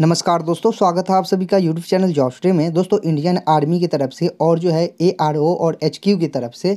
नमस्कार दोस्तों स्वागत है आप सभी का यूट्यूब चैनल स्टे में दोस्तों इंडियन आर्मी की तरफ से और जो है ए और एच की तरफ से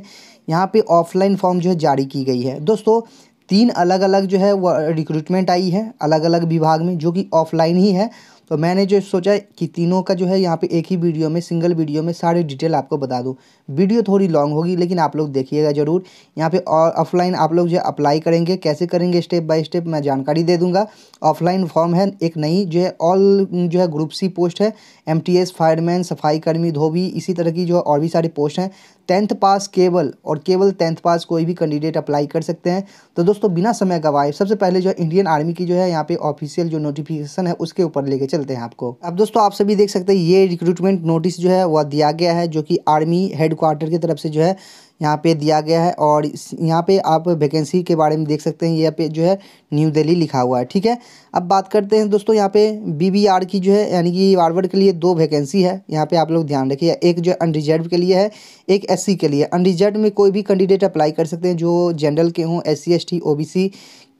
यहाँ पे ऑफलाइन फॉर्म जो है जारी की गई है दोस्तों तीन अलग अलग जो है वो रिक्रूटमेंट आई है अलग अलग विभाग में जो कि ऑफलाइन ही है तो मैंने जो सोचा कि तीनों का जो है यहाँ पे एक ही वीडियो में सिंगल वीडियो में सारी डिटेल आपको बता दूँ वीडियो थोड़ी लॉन्ग होगी लेकिन आप लोग देखिएगा ज़रूर यहाँ पे और ऑफलाइन आप लोग जो अप्लाई करेंगे कैसे करेंगे स्टेप बाय स्टेप मैं जानकारी दे दूँगा ऑफलाइन फॉर्म है एक नई जो है ऑल जो है ग्रुप सी पोस्ट है एम फायरमैन सफाई कर्मी धोबी इसी तरह की जो है और भी सारी पोस्ट हैं टेंथ पास केवल और केवल टेंथ पास कोई भी कैंडिडेट अप्लाई कर सकते हैं तो दोस्तों बिना समय गवाए सबसे पहले जो इंडियन आर्मी की जो है यहाँ पे ऑफिशियल जो नोटिफिकेशन है उसके ऊपर लेके चल चलते हैं आपको अब दोस्तों आप सभी देख सकते हैं ये रिक्रूटमेंट नोटिस जो है वह दिया गया है जो कि आर्मी हेडक्वार्टर की तरफ से जो है यहाँ पे दिया गया है और यहाँ पे आप वैकेंसी के बारे में देख सकते हैं यहाँ पे जो है न्यू दिल्ली लिखा हुआ है ठीक है अब बात करते हैं दोस्तों यहाँ पे बीबीआर की जो है यानी कि वारवर्ड के लिए दो वैकेंसी है यहाँ पे आप लोग ध्यान रखिए एक जो अनरिजर्व के लिए है एक एससी के लिए अनरिजर्व में कोई भी कैंडिडेट अप्लाई कर सकते हैं जो जनरल के हों एस सी एस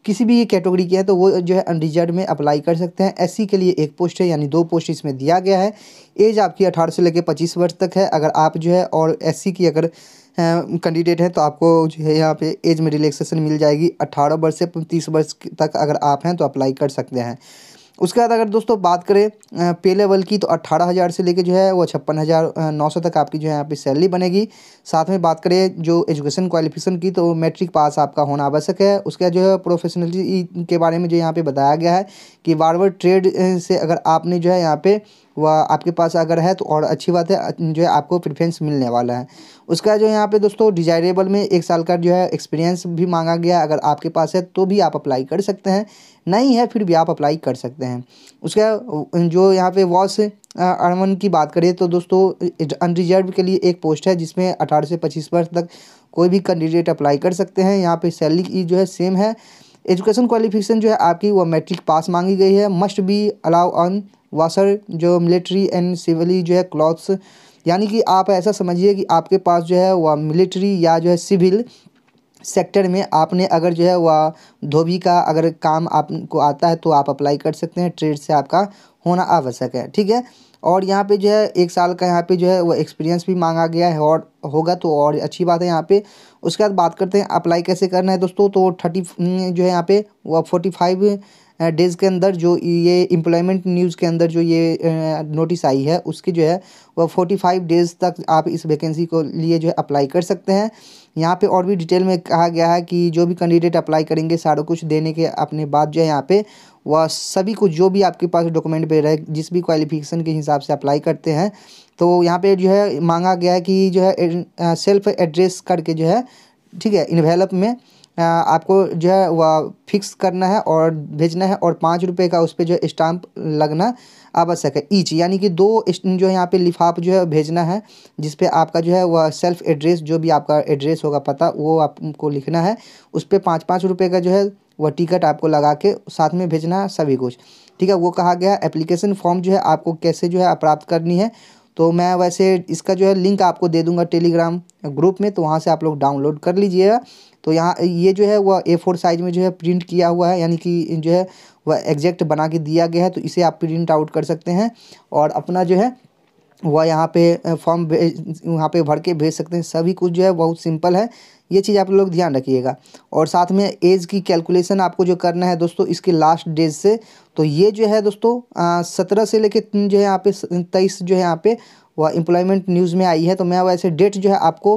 किसी भी कैटेगरी की है तो वो जो है अनरिजर्व में अप्लाई कर सकते हैं एससी के लिए एक पोस्ट है यानी दो पोस्ट इसमें दिया गया है एज आपकी अठारह से लेकर पच्चीस वर्ष तक है अगर आप जो है और एससी की अगर कैंडिडेट हैं तो आपको जो है यहाँ पे एज में रिलैक्सेशन मिल जाएगी अट्ठारह वर्ष से तीस वर्ष तक अगर आप हैं तो अप्लाई कर सकते हैं उसके बाद अगर दोस्तों बात करें पे लेवल की तो अट्ठारह हज़ार से लेके जो है वो छप्पन हज़ार नौ सौ तक आपकी जो है यहाँ पे सैलरी बनेगी साथ में बात करें जो एजुकेशन क्वालिफिकेशन की तो मैट्रिक पास आपका होना आवश्यक है उसके बाद जो है प्रोफेशनलिटी के बारे में जो यहाँ पे बताया गया है कि बार बार ट्रेड से अगर आपने जो है यहाँ पर वह आपके पास अगर है तो और अच्छी बात है जो है आपको प्रिफ्रेंस मिलने वाला है उसका जो यहाँ पे दोस्तों डिजायरेबल में एक साल का जो है एक्सपीरियंस भी मांगा गया अगर आपके पास है तो भी आप अप्लाई कर सकते हैं नहीं है फिर भी आप अप्लाई कर सकते हैं उसका जो यहाँ पे वॉस अरवन की बात करें तो दोस्तों अनरिजर्व के लिए एक पोस्ट है जिसमें अठारह से पच्चीस वर्ष तक कोई भी कैंडिडेट अप्लाई कर सकते हैं यहाँ पर सैलरी जो है सेम है एजुकेशन क्वालिफिकेशन जो है आपकी वो मैट्रिक पास मांगी गई है मस्ट बी अलाउ ऑन वासर जो मिलिट्री एंड सिविली जो है क्लॉथ्स यानी कि आप ऐसा समझिए कि आपके पास जो है वह मिलिट्री या जो है सिविल सेक्टर में आपने अगर जो है वह धोबी का अगर काम आपको आता है तो आप अप्लाई कर सकते हैं ट्रेड से आपका होना आवश्यक है ठीक है और यहाँ पे जो है एक साल का यहाँ पे जो है वो एक्सपीरियंस भी मांगा गया है और होगा तो और अच्छी बात है यहाँ पे उसके बाद बात करते हैं अप्लाई कैसे करना है दोस्तों तो थर्टी हम्म, जो है यहाँ पे वह फोर्टी फाइव डेज़ के अंदर जो ये एम्प्लॉयमेंट न्यूज़ के अंदर जो ये नोटिस आई है उसकी जो है वह फोर्टी फाइव डेज़ तक आप इस वैकेंसी को लिए जो है अप्लाई कर सकते हैं यहाँ पे और भी डिटेल में कहा गया है कि जो भी कैंडिडेट अप्लाई करेंगे सारा कुछ देने के अपने बाद जो है यहाँ पे वह सभी को जो भी आपके पास डॉक्यूमेंट पे रहे जिस भी क्वालिफिकेशन के हिसाब से अप्लाई करते हैं तो यहाँ पे जो है मांगा गया है कि जो है सेल्फ एड्रेस करके जो है ठीक है इन्वेलप में आपको जो है वह फिक्स करना है और भेजना है और पाँच रुपये का उस पर जो है स्टाम्प लगना आवश्यक है ईच यानी कि दो जो है यहाँ पे लिफाफ जो है भेजना है जिस पे आपका जो है वह सेल्फ एड्रेस जो भी आपका एड्रेस होगा पता वो आपको लिखना है उस पर पाँच पाँच रुपये का जो है वह टिकट आपको लगा के साथ में भेजना है सभी कुछ ठीक है वो कहा गया एप्लीकेशन फॉर्म जो है आपको कैसे जो है प्राप्त करनी है तो मैं वैसे इसका जो है लिंक आपको दे दूंगा टेलीग्राम ग्रुप में तो वहाँ से आप लोग डाउनलोड कर लीजिएगा तो यहाँ ये जो है वह ए फोर साइज में जो है प्रिंट किया हुआ है यानी कि जो है वह एग्जैक्ट बना के दिया गया है तो इसे आप प्रिंट आउट कर सकते हैं और अपना जो है वह यहाँ पे फॉर्म भेज पे भर के भेज सकते हैं सभी कुछ जो है बहुत सिंपल है ये चीज़ आप लोग ध्यान रखिएगा और साथ में एज की कैलकुलेशन आपको जो करना है दोस्तों इसके लास्ट डेज से तो ये जो है दोस्तों सत्रह से लेके जो है यहाँ पे तेईस जो है यहाँ पे वह एम्प्लॉयमेंट न्यूज़ में आई है तो मैं वैसे डेट जो है आपको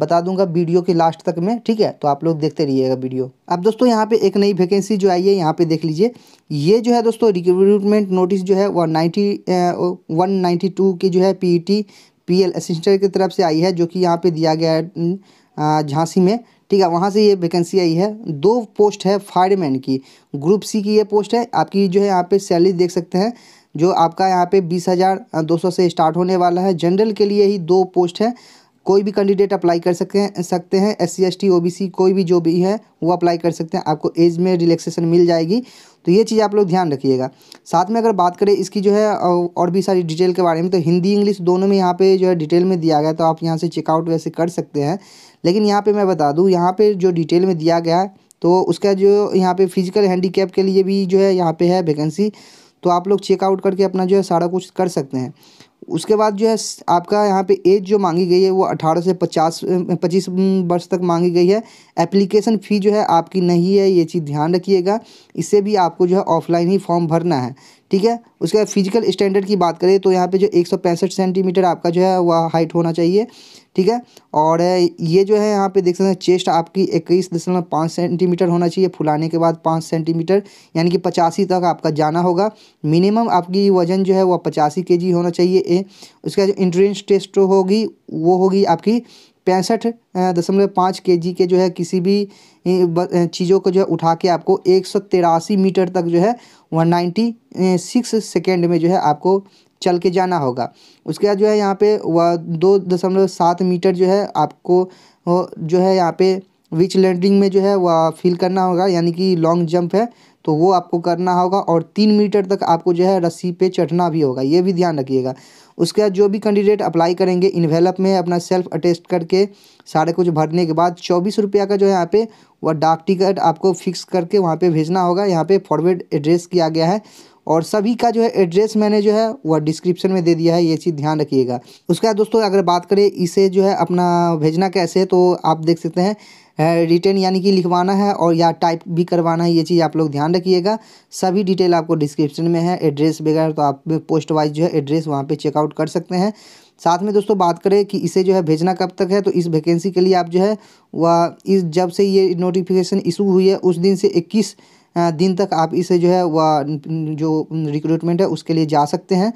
बता दूंगा वीडियो के लास्ट तक में ठीक है तो आप लोग देखते रहिएगा वीडियो अब दोस्तों यहाँ पे एक नई वैकेंसी जो आई है यहाँ पे देख लीजिए ये जो है दोस्तों रिक्रूटमेंट नोटिस जो है वह नाइन्टी वन नाइन्टी टू की जो है P T P L assistant की तरफ से आई है जो कि यहाँ पर दिया गया है झांसी में ठीक है वहाँ से ये वैकेंसी आई है दो पोस्ट है फायरमैन की ग्रुप सी की ये पोस्ट है आपकी जो है यहाँ पे सैलरी देख सकते हैं जो आपका यहाँ पे बीस हज़ार दो सौ से स्टार्ट होने वाला है जनरल के लिए ही दो पोस्ट है कोई भी कैंडिडेट अप्लाई कर सकते हैं सकते हैं S C S T O B C कोई भी जो भी है वो अप्लाई कर सकते हैं आपको एज में रिलैक्सेशन मिल जाएगी तो ये चीज़ आप लोग ध्यान रखिएगा साथ में अगर बात करें इसकी जो है और भी सारी डिटेल के बारे में तो हिंदी इंग्लिश दोनों में यहाँ पे जो है डिटेल में दिया गया तो आप यहाँ से चेकआउट वैसे कर सकते हैं लेकिन यहाँ पर मैं बता दूँ यहाँ पर जो डिटेल में दिया गया है तो उसका जो यहाँ पे फिजिकल हैंडी के लिए भी जो है यहाँ पे है वैकेंसी तो आप लोग चेकआउट करके अपना जो है सारा कुछ कर सकते हैं उसके बाद जो है आपका यहाँ पे एज जो मांगी गई है वो अठारह से पचास पच्चीस वर्ष तक मांगी गई है एप्लीकेशन फ़ी जो है आपकी नहीं है ये चीज़ ध्यान रखिएगा इससे भी आपको जो है ऑफलाइन ही फॉर्म भरना है ठीक है उसके बाद फिजिकल स्टैंडर्ड की बात करें तो यहाँ पे जो एक सेंटीमीटर आपका जो है वह हाइट होना चाहिए ठीक है और ये जो है यहाँ पे देख सकते हैं चेस्ट आपकी इक्कीस दशमलव पाँच सेंटीमीटर होना चाहिए फुलाने के बाद पाँच सेंटीमीटर यानी कि पचासी तक आपका जाना होगा मिनिमम आपकी वजन जो है वह पचासी के होना चाहिए ए उसके बाद जो इंट्रेंस टेस्ट होगी वो होगी आपकी पैंसठ दशमलव पाँच के जी के जो है किसी भी चीज़ों को जो है उठा के आपको एक सौ तिरासी मीटर तक जो है वन नाइन्टी सिक्स सेकेंड में जो है आपको चल के जाना होगा उसके बाद जो है यहाँ पे वह दो दशमलव सात मीटर जो है आपको जो है यहाँ पे विच लैंडिंग में जो है वह फील करना होगा यानी कि लॉन्ग जंप है तो वो आपको करना होगा और तीन मीटर तक आपको जो है रस्सी पे चढ़ना भी होगा ये भी ध्यान रखिएगा उसके बाद जो भी कैंडिडेट अप्लाई करेंगे इन्वेलप में अपना सेल्फ अटेस्ट करके सारे कुछ भरने के बाद चौबीस रुपया का जो है यहाँ पे वह डाक टिकट आपको फिक्स करके वहाँ पे भेजना होगा यहाँ पे फॉरवर्ड एड्रेस किया गया है और सभी का जो है एड्रेस मैंने जो है वह डिस्क्रिप्शन में दे दिया है ये चीज़ ध्यान रखिएगा उसके बाद दोस्तों अगर बात करें इसे जो है अपना भेजना कैसे तो आप देख सकते हैं रिटर्न यानी कि लिखवाना है और या टाइप भी करवाना है ये चीज़ आप लोग ध्यान रखिएगा सभी डिटेल आपको डिस्क्रिप्शन में है एड्रेस वगैरह तो आप पोस्ट वाइज जो है एड्रेस वहाँ पर चेकआउट कर सकते हैं साथ में दोस्तों बात करें कि इसे जो है भेजना कब तक है तो इस वैकेंसी के लिए आप जो है वह इस जब से ये नोटिफिकेशन इशू हुई है उस दिन से इक्कीस दिन तक आप इसे जो है वह जो रिक्रूटमेंट है उसके लिए जा सकते हैं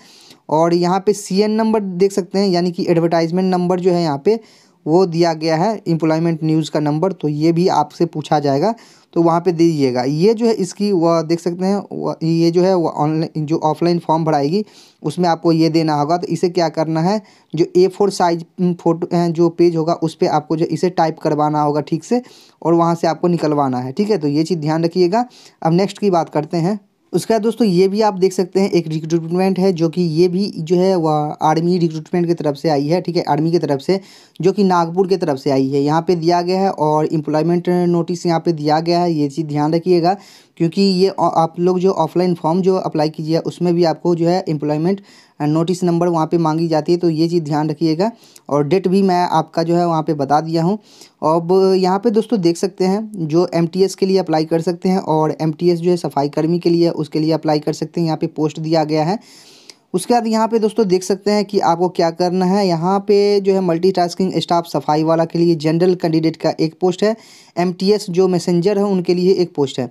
और यहाँ पे सी एन नंबर देख सकते हैं यानी कि एडवर्टाइजमेंट नंबर जो है यहाँ पे वो दिया गया है एम्प्लॉयमेंट न्यूज़ का नंबर तो ये भी आपसे पूछा जाएगा तो वहाँ पे दीजिएगा ये जो है इसकी वह देख सकते हैं ये जो है वह ऑनलाइन जो ऑफलाइन फॉर्म भराएगी उसमें आपको ये देना होगा तो इसे क्या करना है जो ए फोर साइज फोटो जो पेज होगा उस पर आपको जो इसे टाइप करवाना होगा ठीक से और वहाँ से आपको निकलवाना है ठीक है तो ये चीज़ ध्यान रखिएगा अब नेक्स्ट की बात करते हैं उसके बाद दोस्तों ये भी आप देख सकते हैं एक रिक्रूटमेंट है जो कि ये भी जो है वह आर्मी रिक्रूटमेंट की तरफ से आई है ठीक है आर्मी की तरफ से जो कि नागपुर की तरफ से आई है यहाँ पे दिया गया है और इम्प्लॉयमेंट नोटिस यहाँ पे दिया गया है ये चीज़ ध्यान रखिएगा क्योंकि ये आप लोग जो ऑफलाइन फॉर्म जो अप्लाई कीजिए उसमें भी आपको जो है एम्प्लॉयमेंट नोटिस नंबर वहाँ पे मांगी जाती है तो ये चीज़ ध्यान रखिएगा और डेट भी मैं आपका जो है वहाँ पे बता दिया हूँ अब यहाँ पे दोस्तों देख सकते हैं जो एम के लिए अप्लाई कर सकते हैं और एम जो है सफाई कर्मी के लिए उसके लिए अप्लाई कर सकते हैं यहाँ पर पोस्ट दिया गया है उसके बाद यहाँ पे दोस्तों देख सकते हैं कि आपको क्या करना है यहाँ पे जो है मल्टीटास्किंग स्टाफ सफाई वाला के लिए जनरल कैंडिडेट का एक पोस्ट है एमटीएस जो मैसेंजर है उनके लिए एक पोस्ट है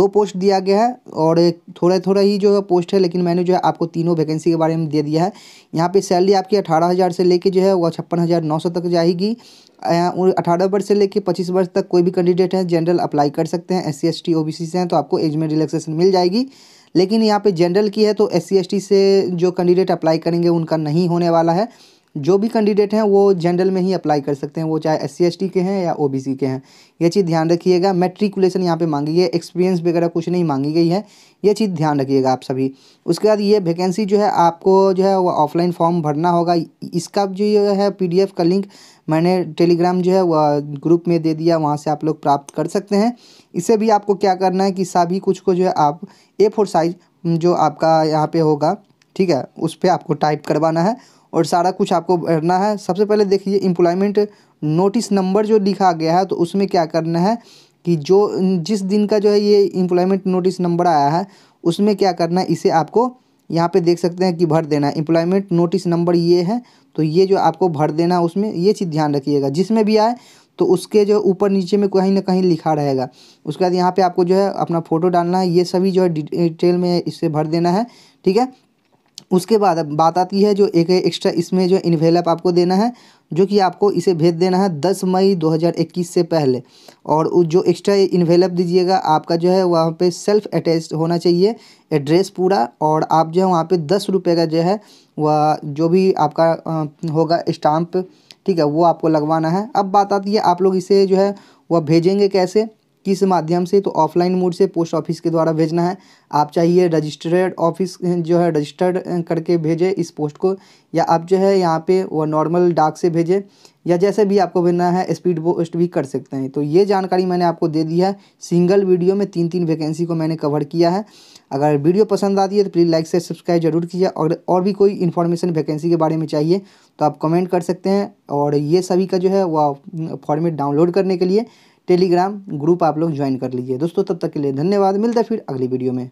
दो पोस्ट दिया गया है और थोड़ा थोड़ा ही जो है पोस्ट है लेकिन मैंने जो है आपको तीनों वैकेंसी के बारे में दे दिया है यहाँ पर सैलरी आपकी अठारह से लेके जो है वह छप्पन तक जाएगी अठारह वर्ष से लेकर पच्चीस वर्ष तक कोई भी कैंडिडेट है जनरल अप्लाई कर सकते हैं S C S T O B C से हैं तो आपको एज में रिलैक्सेशन मिल जाएगी लेकिन यहाँ पे जनरल की है तो एस सी से जो कैंडिडेट अप्लाई करेंगे उनका नहीं होने वाला है जो भी कैंडिडेट हैं वो जनरल में ही अप्लाई कर सकते हैं वो चाहे एस सी के हैं या ओ के हैं ये चीज़ ध्यान रखिएगा मेट्रिकुलेशन यहाँ पे मांगी है एक्सपीरियंस वगैरह कुछ नहीं मांगी गई है ये चीज़ ध्यान रखिएगा आप सभी उसके बाद ये वैकेंसी जो है आपको जो है वो ऑफलाइन फॉर्म भरना होगा इसका जो है पी का लिंक मैंने टेलीग्राम जो है वह ग्रुप में दे दिया वहाँ से आप लोग प्राप्त कर सकते हैं इसे भी आपको क्या करना है कि सभी कुछ को जो है आप ए साइज जो आपका यहाँ पर होगा ठीक है उस पर आपको टाइप करवाना है और सारा कुछ आपको भरना है सबसे पहले देखिए इम्प्लॉयमेंट नोटिस नंबर जो लिखा गया है तो उसमें क्या करना है कि जो जिस दिन का जो है ये इम्प्लॉयमेंट नोटिस नंबर आया है उसमें क्या करना है इसे आपको यहाँ पे देख सकते हैं कि भर देना है इम्प्लॉयमेंट नोटिस नंबर ये है तो ये जो आपको भर देना है उसमें ये चीज़ ध्यान रखिएगा जिसमें भी आए तो उसके जो ऊपर नीचे में कहीं ना कहीं लिखा रहेगा उसके बाद यहाँ पे आपको जो है अपना फ़ोटो डालना है ये सभी जो है डिटेल में इससे भर देना है ठीक है उसके बाद अब बात आती है जो एक एक्स्ट्रा इसमें जो इन्वेलप आपको देना है जो कि आपको इसे भेज देना है 10 मई 2021 से पहले और जो एक्स्ट्रा इन्वेलप दीजिएगा आपका जो है वहाँ पे सेल्फ अटैच होना चाहिए एड्रेस पूरा और आप जो है वहाँ पे दस रुपये का जो है वह जो भी आपका होगा स्टाम्प ठीक है वो आपको लगवाना है अब बात आती है आप लोग इसे जो है वह भेजेंगे कैसे किस माध्यम से तो ऑफलाइन मोड से पोस्ट ऑफिस के द्वारा भेजना है आप चाहिए रजिस्ट्रेड ऑफिस जो है रजिस्टर्ड करके भेजें इस पोस्ट को या आप जो है यहाँ पे वो नॉर्मल डाक से भेजें या जैसे भी आपको भेजना है स्पीड पोस्ट भी कर सकते हैं तो ये जानकारी मैंने आपको दे दी है सिंगल वीडियो में तीन तीन वैकेंसी को मैंने कवर किया है अगर वीडियो पसंद आती है तो प्लीज़ लाइक से सब्सक्राइब जरूर कीजिए और और भी कोई इन्फॉर्मेशन वैकेंसी के बारे में चाहिए तो आप कमेंट कर सकते हैं और ये सभी का जो है वह फॉर्मेट डाउनलोड करने के लिए टेलीग्राम ग्रुप आप लोग ज्वाइन कर लीजिए दोस्तों तब तक के लिए धन्यवाद मिलता है फिर अगली वीडियो में